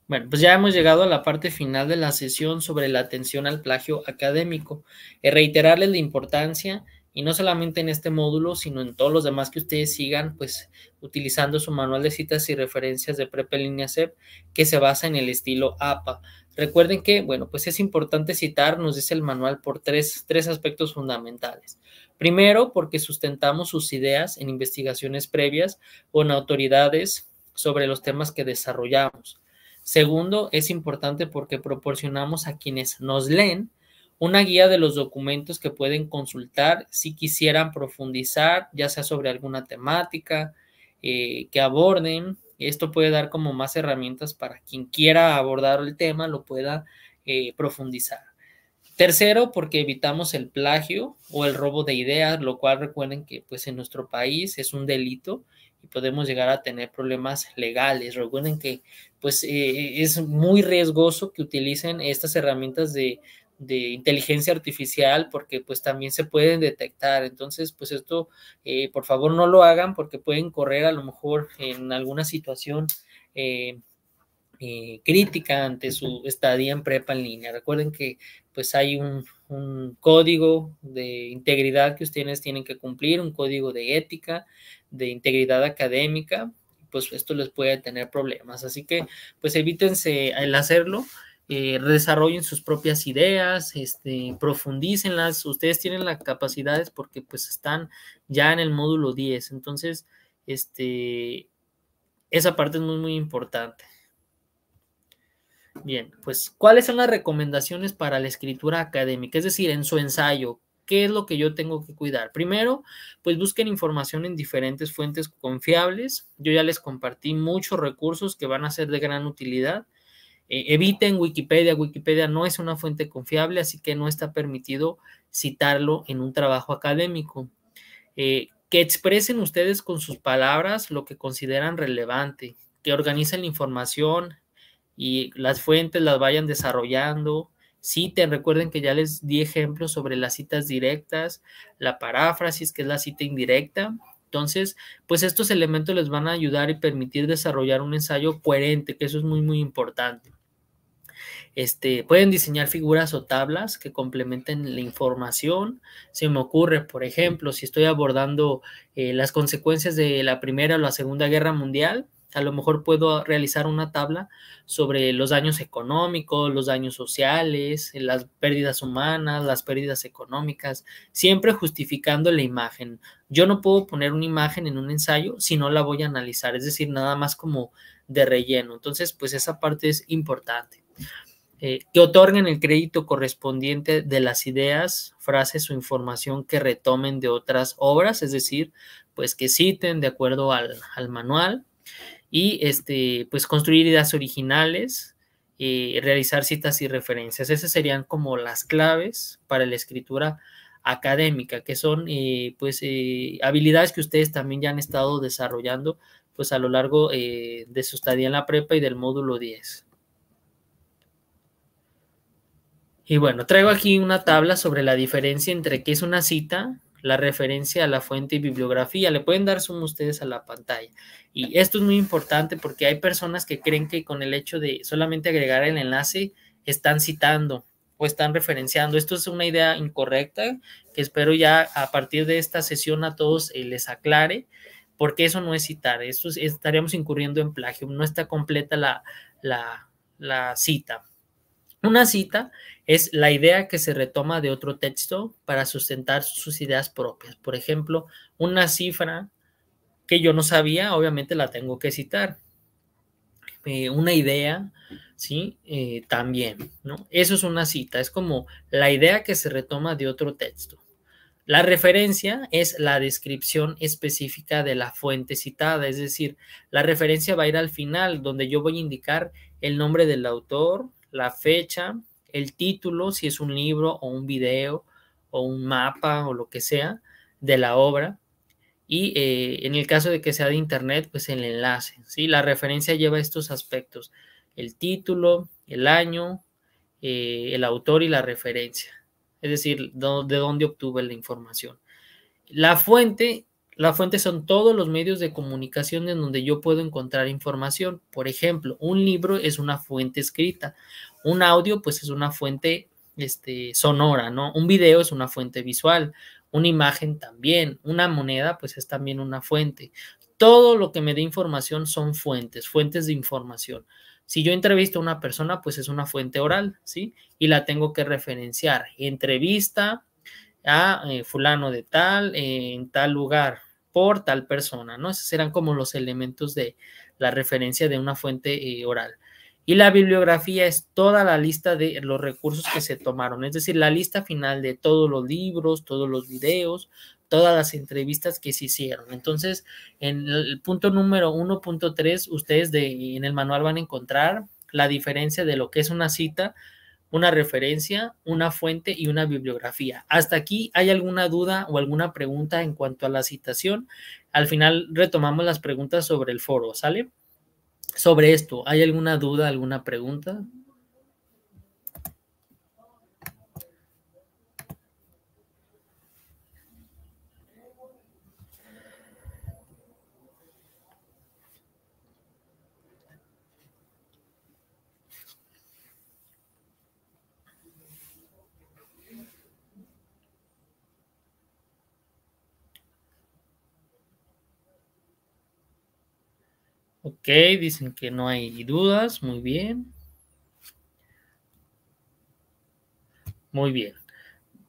bueno, pues ya hemos llegado a la parte final de la sesión sobre la atención al plagio académico. y eh, reiterarles la importancia, y no solamente en este módulo, sino en todos los demás que ustedes sigan, pues utilizando su manual de citas y referencias de Prepe Línea CEP, que se basa en el estilo APA. Recuerden que, bueno, pues es importante citar, nos dice el manual, por tres, tres aspectos fundamentales. Primero, porque sustentamos sus ideas en investigaciones previas o en autoridades sobre los temas que desarrollamos. Segundo, es importante porque proporcionamos a quienes nos leen una guía de los documentos que pueden consultar si quisieran profundizar, ya sea sobre alguna temática eh, que aborden. Esto puede dar como más herramientas para quien quiera abordar el tema, lo pueda eh, profundizar. Tercero, porque evitamos el plagio o el robo de ideas, lo cual recuerden que pues en nuestro país es un delito podemos llegar a tener problemas legales. Recuerden que pues eh, eh, es muy riesgoso que utilicen estas herramientas de, inteligencia artificial porque pues también se pueden detectar. Entonces, pues esto, eh, por favor no lo hagan porque pueden correr a lo mejor en alguna situación crítica ante su estadía en prepa en línea. Recuerden que pues hay un, un código de integridad que ustedes tienen que cumplir, un código de ética, de integridad académica, pues esto les puede tener problemas. Así que pues evítense el hacerlo. Eh, desarrollen sus propias ideas, este, profundícenlas, ustedes tienen las capacidades porque pues están ya en el módulo 10, entonces, este, esa parte es muy, muy importante. Bien, pues, ¿cuáles son las recomendaciones para la escritura académica? Es decir, en su ensayo, ¿qué es lo que yo tengo que cuidar? Primero, pues busquen información en diferentes fuentes confiables. Yo ya les compartí muchos recursos que van a ser de gran utilidad. Eh, eviten Wikipedia. Wikipedia no es una fuente confiable, así que no está permitido citarlo en un trabajo académico. Eh, que expresen ustedes con sus palabras lo que consideran relevante, que organicen la información, y las fuentes las vayan desarrollando. Citen, recuerden que ya les di ejemplos sobre las citas directas, la paráfrasis, que es la cita indirecta. Entonces, pues estos elementos les van a ayudar y permitir desarrollar un ensayo coherente, que eso es muy, muy importante. Este, pueden diseñar figuras o tablas que complementen la información. Se me ocurre, por ejemplo, si estoy abordando eh, las consecuencias de la Primera o la Segunda Guerra Mundial, a lo mejor puedo realizar una tabla sobre los daños económicos, los daños sociales, las pérdidas humanas, las pérdidas económicas, siempre justificando la imagen. Yo no puedo poner una imagen en un ensayo si no la voy a analizar, es decir, nada más como de relleno. Entonces, pues esa parte es importante. Eh, que otorguen el crédito correspondiente de las ideas, frases o información que retomen de otras obras, es decir, pues que citen de acuerdo al, al manual y este, pues construir ideas originales, y eh, realizar citas y referencias. Esas serían como las claves para la escritura académica, que son eh, pues eh, habilidades que ustedes también ya han estado desarrollando pues a lo largo de su estadía en la prepa y del módulo 10. Y bueno, traigo aquí una tabla sobre la diferencia entre qué es una cita la referencia a la fuente y bibliografía. Le pueden dar zoom ustedes a la pantalla. Y esto es muy importante porque hay personas que creen que con el hecho de solamente agregar el enlace están citando o están referenciando. Esto es una idea incorrecta que espero ya a partir de esta sesión a todos eh, les aclare porque eso no es citar, eso estaríamos incurriendo en plagio, no está completa la, la, la cita. Una cita es la idea que se retoma de otro texto para sustentar sus ideas propias. Por ejemplo, una cifra que yo no sabía, obviamente la tengo que citar. Eh, una idea, ¿sí? Eh, también, ¿no? Eso es una cita, es como la idea que se retoma de otro texto. La referencia es la descripción específica de la fuente citada, es decir, la referencia va a ir al final, donde yo voy a indicar el nombre del autor, la fecha, el título, si es un libro o un video o un mapa o lo que sea de la obra. Y eh, en el caso de que sea de internet, pues el enlace. ¿sí? La referencia lleva estos aspectos, el título, el año, eh, el autor y la referencia. Es decir, de dónde obtuve la información. La fuente la fuente son todos los medios de comunicación en donde yo puedo encontrar información. Por ejemplo, un libro es una fuente escrita, un audio pues es una fuente este, sonora, ¿no? Un video es una fuente visual, una imagen también, una moneda pues es también una fuente. Todo lo que me dé información son fuentes, fuentes de información. Si yo entrevisto a una persona, pues es una fuente oral, ¿sí? Y la tengo que referenciar. Entrevista, a eh, fulano de tal, en tal lugar, por tal persona, ¿no? Esos eran como los elementos de la referencia de una fuente eh, oral. Y la bibliografía es toda la lista de los recursos que se tomaron, es decir, la lista final de todos los libros, todos los videos, todas las entrevistas que se hicieron. Entonces, en el punto número 1.3, ustedes de, en el manual van a encontrar la diferencia de lo que es una cita una referencia, una fuente y una bibliografía. Hasta aquí hay alguna duda o alguna pregunta en cuanto a la citación. Al final retomamos las preguntas sobre el foro, ¿sale? Sobre esto, ¿hay alguna duda, alguna pregunta? Ok, dicen que no hay dudas, muy bien. Muy bien.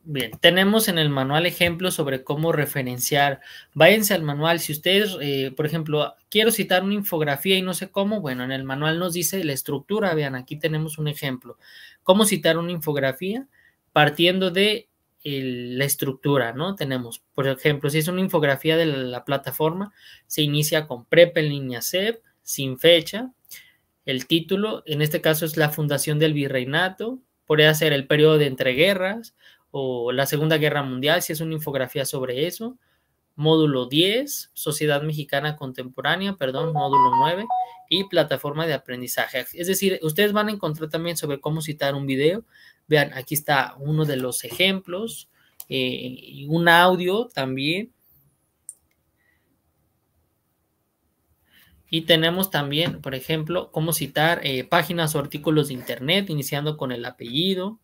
Bien, tenemos en el manual ejemplos sobre cómo referenciar. Váyanse al manual. Si ustedes, eh, por ejemplo, quiero citar una infografía y no sé cómo, bueno, en el manual nos dice la estructura. Vean, aquí tenemos un ejemplo. Cómo citar una infografía partiendo de la estructura, ¿no? Tenemos, por ejemplo, si es una infografía de la, plataforma, se inicia con PREP en línea e sin fecha, el título, en este caso es la fundación del virreinato, podría ser el periodo de entreguerras o la Segunda Guerra Mundial, si es una infografía sobre eso, módulo 10, Sociedad Mexicana Contemporánea, perdón, módulo 9, y plataforma de aprendizaje. Es decir, ustedes van a encontrar también sobre cómo citar un video, Vean, aquí está uno de los ejemplos eh, y un audio también. Y tenemos también, por ejemplo, cómo citar eh, páginas o artículos de Internet, iniciando con el apellido,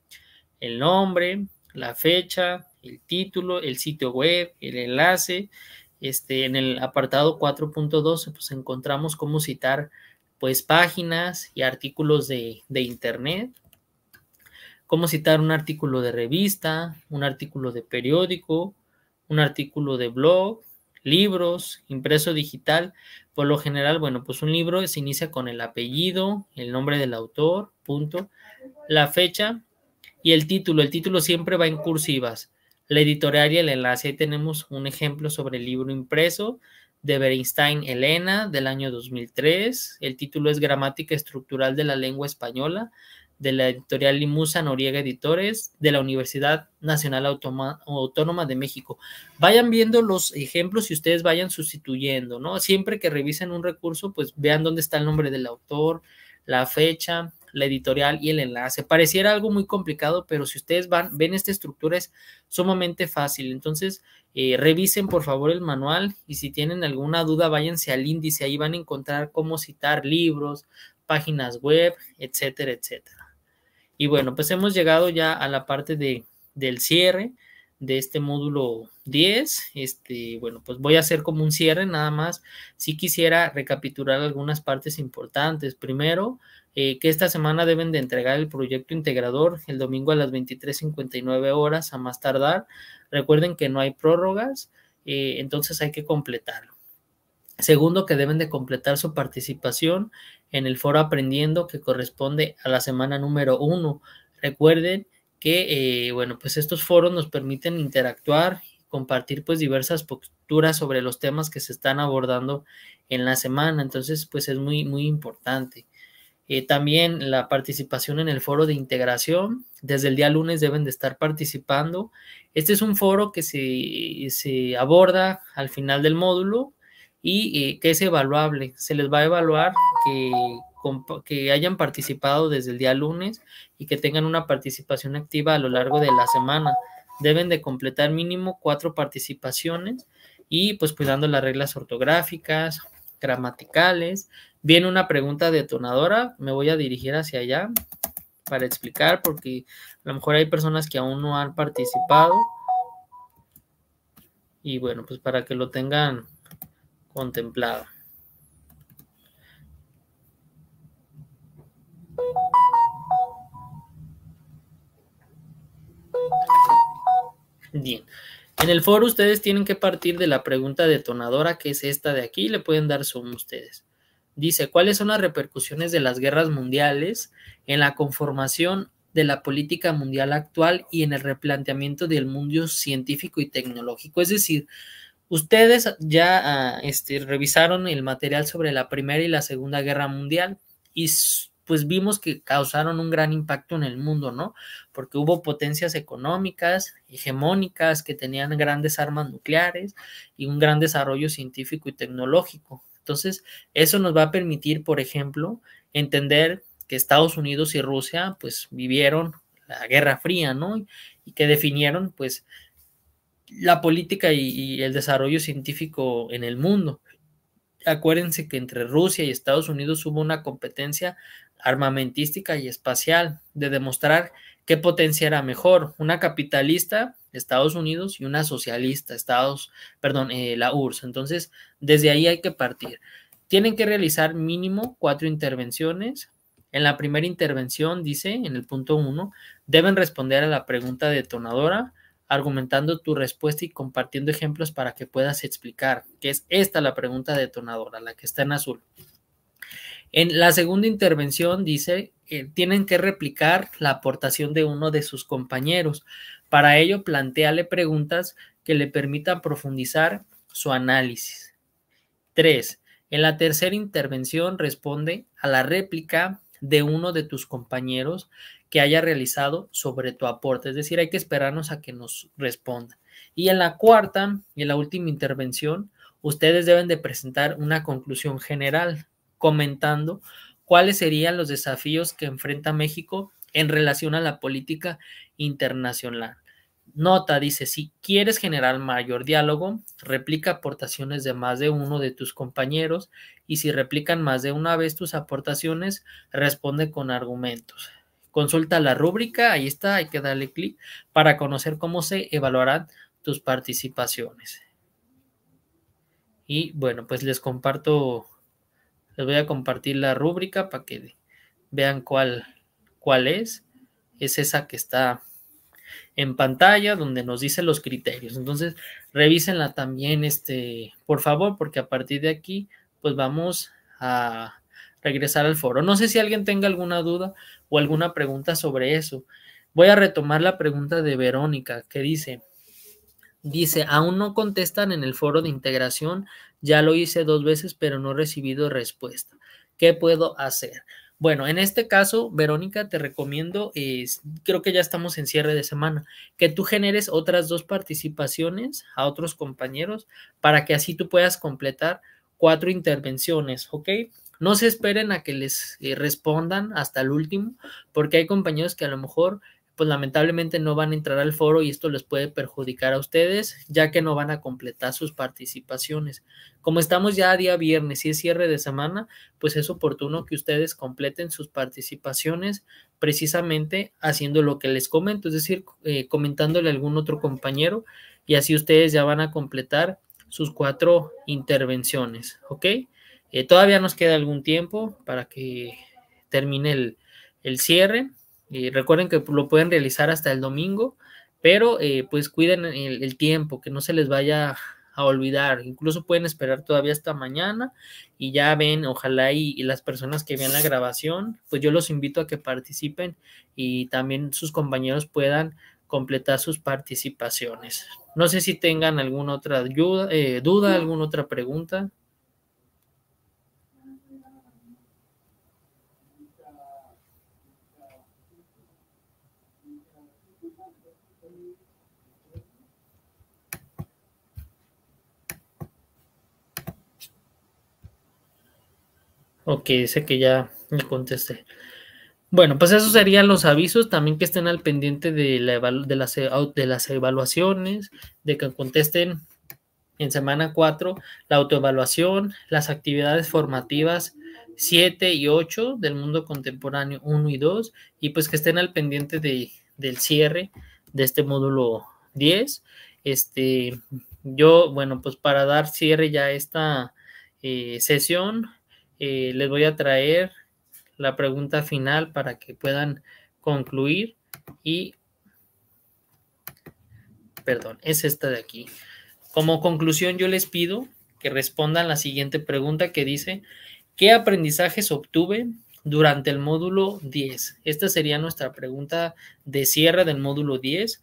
el nombre, la fecha, el título, el sitio web, el enlace. Este, en el apartado 4.2 pues encontramos cómo citar pues páginas y artículos de Internet cómo citar un artículo de revista, un artículo de periódico, un artículo de blog, libros, impreso digital. Por lo general, bueno, pues un libro se inicia con el apellido, el nombre del autor, punto, la fecha y el título. El título siempre va en cursivas. La editorial y el enlace. Ahí tenemos un ejemplo sobre el libro impreso de Bernstein Elena del año 2003. El título es Gramática Estructural de la Lengua Española de la editorial Limusa Noriega Editores de la Universidad Nacional Autónoma de México. Vayan viendo los ejemplos y ustedes vayan sustituyendo, ¿no? Siempre que revisen un recurso, pues vean dónde está el nombre del autor, la fecha, la editorial y el enlace. Pareciera algo muy complicado, pero si ustedes van, ven esta estructura es sumamente fácil. Entonces, eh, revisen por favor el manual y si tienen alguna duda, váyanse al índice, ahí van a encontrar cómo citar libros, páginas web, etcétera, etcétera. Y bueno, pues hemos llegado ya a la parte de, del cierre de este módulo 10. Este, bueno, pues voy a hacer como un cierre nada más. Si sí quisiera recapitular algunas partes importantes. Primero, eh, que esta semana deben de entregar el proyecto integrador el domingo a las 23.59 horas a más tardar. Recuerden que no hay prórrogas, eh, entonces hay que completarlo. Segundo, que deben de completar su participación en el foro Aprendiendo que corresponde a la semana número uno. Recuerden que, eh, bueno, pues estos foros nos permiten interactuar compartir pues diversas posturas sobre los temas que se están abordando en la semana. Entonces, pues es muy, muy importante. Eh, también la participación en el foro de integración. Desde el día lunes deben de estar participando. Este es un foro que se, se aborda al final del módulo y eh, que es evaluable. Se les va a evaluar que, que hayan participado desde el día lunes y que tengan una participación activa a lo largo de la semana. Deben de completar mínimo cuatro participaciones y pues cuidando las reglas ortográficas, gramaticales. Viene una pregunta detonadora, me voy a dirigir hacia allá para explicar porque a lo mejor hay personas que aún no han participado. Y bueno, pues para que lo tengan contemplado. Bien. En el foro ustedes tienen que partir de la pregunta detonadora que es esta de aquí, le pueden dar zoom ustedes. Dice, ¿cuáles son las repercusiones de las guerras mundiales en la conformación de la política mundial actual y en el replanteamiento del mundo científico y tecnológico? Es decir, Ustedes ya ah, este, revisaron el material sobre la Primera y la Segunda Guerra Mundial y pues vimos que causaron un gran impacto en el mundo, ¿no? Porque hubo potencias económicas, hegemónicas, que tenían grandes armas nucleares y un gran desarrollo científico y tecnológico. Entonces, eso nos va a permitir, por ejemplo, entender que Estados Unidos y Rusia, pues, vivieron la Guerra Fría, ¿no? Y que definieron, pues, la política y, el desarrollo científico en el mundo. Acuérdense que entre Rusia y Estados Unidos hubo una competencia armamentística y espacial de demostrar qué potencia era mejor, una capitalista Estados Unidos y una socialista Estados, perdón, eh, la URSS. Entonces, desde ahí hay que partir. Tienen que realizar mínimo cuatro intervenciones. En la primera intervención, dice en el punto uno, deben responder a la pregunta detonadora argumentando tu respuesta y compartiendo ejemplos para que puedas explicar, que es esta la pregunta detonadora, la que está en azul. En la segunda intervención dice tienen que replicar la aportación de uno de sus compañeros. Para ello, planteale preguntas que le permitan profundizar su análisis. Tres, En la tercera intervención responde a la réplica de uno de tus compañeros que haya realizado sobre tu aporte. Es decir, hay que esperarnos a que nos responda. Y en la cuarta y en la última intervención, ustedes deben de presentar una conclusión general comentando cuáles serían los desafíos que enfrenta México en relación a la política internacional. Nota, dice, si quieres generar mayor diálogo, replica aportaciones de más de uno de tus compañeros y si replican más de una vez tus aportaciones, responde con argumentos. Consulta la rúbrica, ahí está, hay que darle clic para conocer cómo se evaluarán tus participaciones. Y bueno, pues les comparto, les voy a compartir la rúbrica para que vean cuál, cuál es. Es esa que está en pantalla donde nos dice los criterios. Entonces, revísenla también, este, por favor, porque a partir de aquí, pues vamos a regresar al foro. No sé si alguien tenga alguna duda o alguna pregunta sobre eso. Voy a retomar la pregunta de Verónica, que dice, dice, aún no contestan en el foro de integración, ya lo hice dos veces, pero no he recibido respuesta. ¿Qué puedo hacer? Bueno, en este caso, Verónica, te recomiendo, eh, creo que ya estamos en cierre de semana, que tú generes otras dos participaciones a otros compañeros para que así tú puedas completar cuatro intervenciones, ¿ok? No se esperen a que les eh, respondan hasta el último, porque hay compañeros que a lo mejor pues lamentablemente no van a entrar al foro y esto les puede perjudicar a ustedes, ya que no van a completar sus participaciones. Como estamos ya a día viernes y es cierre de semana, pues es oportuno que ustedes completen sus participaciones precisamente haciendo lo que les comento, es decir, eh, comentándole a algún otro compañero y así ustedes ya van a completar sus cuatro intervenciones, ¿ok? Eh, todavía nos queda algún tiempo para que termine el, el cierre. Eh, recuerden que lo pueden realizar hasta el domingo, pero eh, pues cuiden el, tiempo, que no se les vaya a olvidar. Incluso pueden esperar todavía hasta mañana y ya ven, ojalá y, las personas que vean la grabación, pues yo los invito a que participen y también sus compañeros puedan completar sus participaciones. No sé si tengan alguna otra ayuda, eh, duda, alguna otra pregunta. Ok, dice que ya me contesté. Bueno, pues esos serían los avisos, también que estén al pendiente de, la de, las, e, de las evaluaciones, de que contesten en semana 4 la autoevaluación, las actividades formativas 7 y 8 del mundo contemporáneo 1 y 2, y pues que estén al pendiente del cierre de este módulo 10. Este, yo, bueno, pues para dar cierre ya a esta eh, sesión, eh, les voy a traer la pregunta final para que puedan concluir y perdón, es esta de aquí. Como conclusión yo les pido que respondan la siguiente pregunta que dice, ¿qué aprendizajes obtuve durante el módulo 10? Esta sería nuestra pregunta de cierre del módulo 10.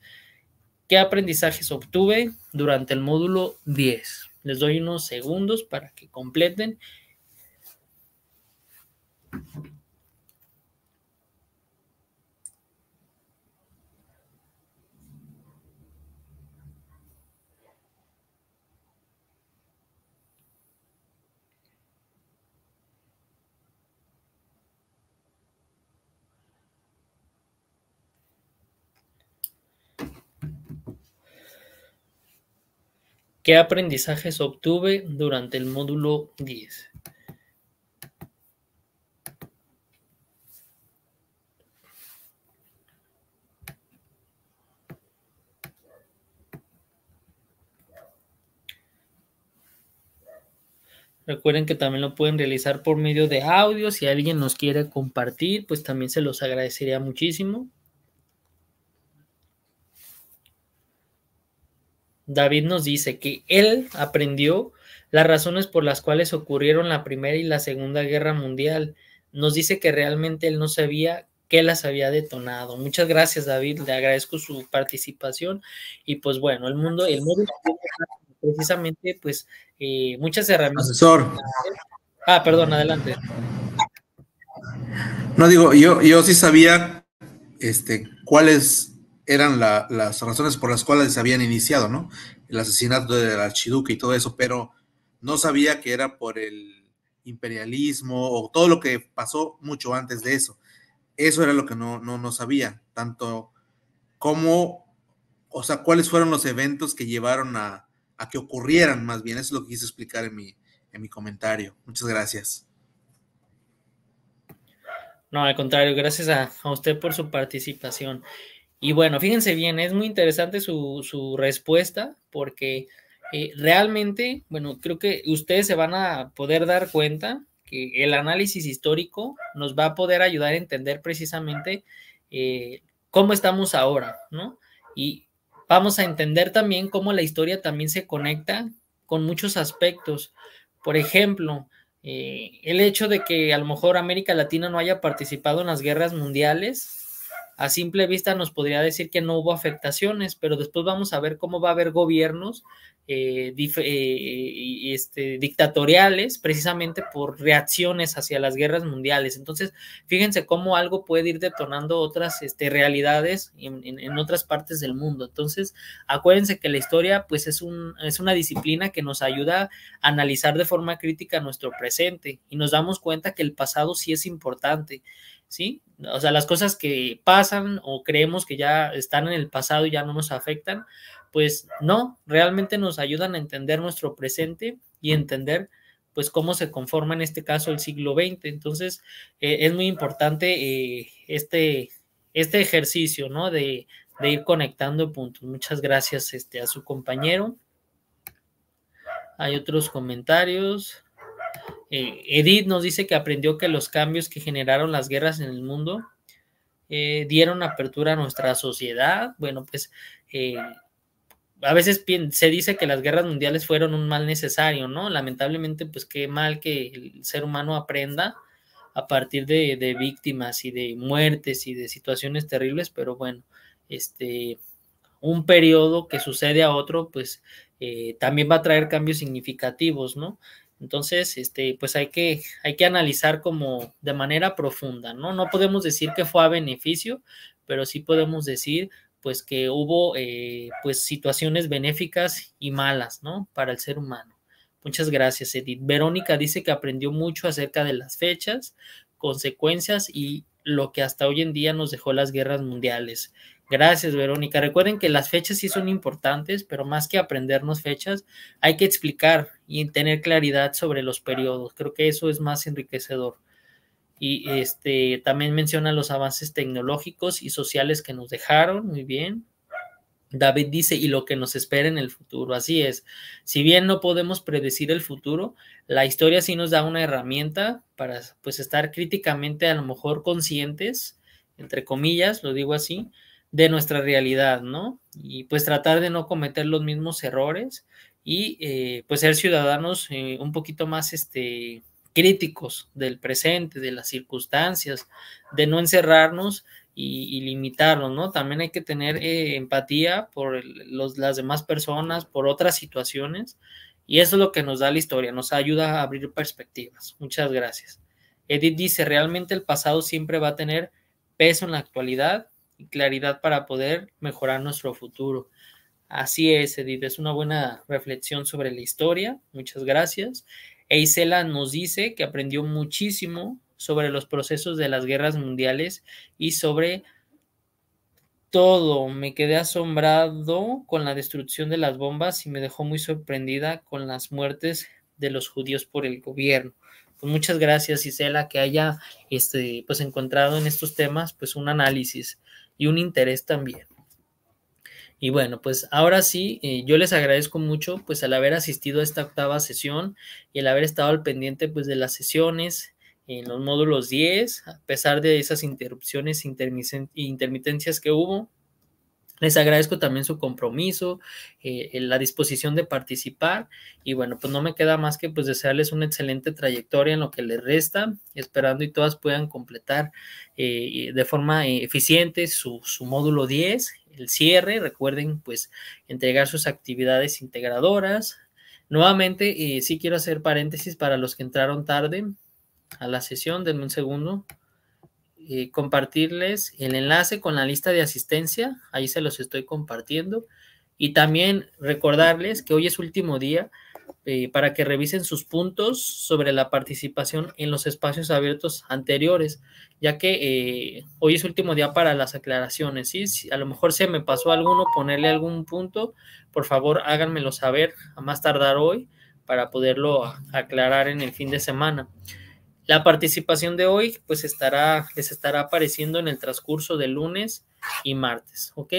¿Qué aprendizajes obtuve durante el módulo 10? Les doy unos segundos para que completen ¿Qué aprendizajes obtuve durante el módulo 10? Recuerden que también lo pueden realizar por medio de audio. Si alguien nos quiere compartir, pues también se los agradecería muchísimo. David nos dice que él aprendió las razones por las cuales ocurrieron la Primera y la Segunda Guerra Mundial. Nos dice que realmente él no sabía qué las había detonado. Muchas gracias, David. Le agradezco su participación. Y pues bueno, el mundo, el mundo precisamente, pues, eh, muchas herramientas. Asesor. Ah, perdón, adelante. No digo, yo, yo sí sabía este, cuáles eran las razones por las cuales se habían iniciado, ¿no? El asesinato del archiduque y todo eso, pero no sabía que era por el imperialismo o todo lo que pasó mucho antes de eso. Eso era lo que no, no, sabía, tanto cómo, o sea, cuáles fueron los eventos que llevaron a, que ocurrieran más bien. Eso es lo que quise explicar en mi, en mi comentario. Muchas gracias. No, al contrario, gracias a, a usted por su participación. Y bueno, fíjense bien, es muy interesante su, respuesta porque eh, realmente, bueno, creo que ustedes se van a poder dar cuenta que el análisis histórico nos va a poder ayudar a entender precisamente eh, cómo estamos ahora, ¿no? Y vamos a entender también cómo la historia también se conecta con muchos aspectos. Por ejemplo, eh, el hecho de que a lo mejor América Latina no haya participado en las guerras mundiales a simple vista nos podría decir que no hubo afectaciones, pero después vamos a ver cómo va a haber gobiernos eh, eh, este, dictatoriales precisamente por reacciones hacia las guerras mundiales. Entonces, fíjense cómo algo puede ir detonando otras este, realidades en, otras partes del mundo. Entonces, acuérdense que la historia pues es, es una disciplina que nos ayuda a analizar de forma crítica nuestro presente y nos damos cuenta que el pasado sí es importante. ¿sí? o sea, las cosas que pasan o creemos que ya están en el pasado y ya no nos afectan, pues no, realmente nos ayudan a entender nuestro presente y entender pues cómo se conforma en este caso el siglo XX. Entonces, eh, es muy importante eh, este, este, ejercicio, ¿no? De, de, ir conectando puntos. Muchas gracias este, a su compañero. Hay otros comentarios. Eh, Edith nos dice que aprendió que los cambios que generaron las guerras en el mundo eh, dieron apertura a nuestra sociedad. Bueno, pues eh, a veces se dice que las guerras mundiales fueron un mal necesario, ¿no? Lamentablemente, pues qué mal que el ser humano aprenda a partir de, víctimas y de muertes y de situaciones terribles, pero bueno, este, un periodo que sucede a otro, pues también va a traer cambios significativos, ¿no? Entonces, este, pues hay que, hay que analizar como de manera profunda, ¿no? No podemos decir que fue a beneficio, pero sí podemos decir pues que hubo eh, pues situaciones benéficas y malas, ¿no? Para el ser humano. Muchas gracias, Edith. Verónica dice que aprendió mucho acerca de las fechas, consecuencias y lo que hasta hoy en día nos dejó las guerras mundiales. Gracias, Verónica. Recuerden que las fechas sí son importantes, pero más que aprendernos fechas, hay que explicar y tener claridad sobre los periodos. Creo que eso es más enriquecedor. Y este también menciona los avances tecnológicos y sociales que nos dejaron, muy bien. David dice, y lo que nos espera en el futuro. Así es, si bien no podemos predecir el futuro, la historia sí nos da una herramienta para pues estar críticamente a lo mejor conscientes, entre comillas, lo digo así, de nuestra realidad, ¿no? Y pues tratar de no cometer los mismos errores y eh, pues ser ciudadanos eh, un poquito más este, críticos del presente, de las circunstancias, de no encerrarnos y, limitarnos, ¿no? También hay que tener eh, empatía por las demás personas, por otras situaciones, y eso es lo que nos da la historia, nos ayuda a abrir perspectivas. Muchas gracias. Edith dice, realmente el pasado siempre va a tener peso en la actualidad y claridad para poder mejorar nuestro futuro. Así es, Edith, es una buena reflexión sobre la historia. Muchas gracias. Eisela nos dice que aprendió muchísimo sobre los procesos de las guerras mundiales y sobre todo. Me quedé asombrado con la destrucción de las bombas y me dejó muy sorprendida con las muertes de los judíos por el gobierno. Pues muchas gracias, Isela, que haya este, pues encontrado en estos temas pues un análisis y un interés también. Y bueno, pues ahora sí, eh, yo les agradezco mucho pues al haber asistido a esta octava sesión y el haber estado al pendiente pues de las sesiones en los módulos 10, a pesar de esas interrupciones e intermitencias que hubo. Les agradezco también su compromiso, eh, la disposición de participar y bueno, pues no me queda más que pues desearles una excelente trayectoria en lo que les resta, esperando y todas puedan completar eh, de forma eficiente su, módulo 10, el cierre, recuerden pues entregar sus actividades integradoras. Nuevamente, eh, sí quiero hacer paréntesis para los que entraron tarde a la sesión, denme un segundo. Eh, compartirles el enlace con la lista de asistencia, ahí se los estoy compartiendo. Y también recordarles que hoy es último día eh, para que revisen sus puntos sobre la participación en los espacios abiertos anteriores, ya que eh, hoy es último día para las aclaraciones. y Si a lo mejor se me pasó alguno, ponerle algún punto, por favor háganmelo saber a más tardar hoy para poderlo aclarar en el fin de semana. La participación de hoy pues estará, les estará apareciendo en el transcurso de lunes y martes, ¿ok?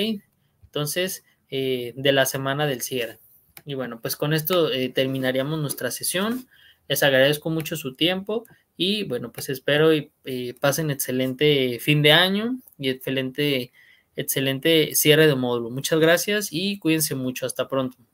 Entonces, eh, de la semana del cierre. Y bueno, pues con esto eh, terminaríamos nuestra sesión. Les agradezco mucho su tiempo y bueno, pues espero y, eh, pasen excelente fin de año y excelente, excelente cierre de módulo. Muchas gracias y cuídense mucho. Hasta pronto.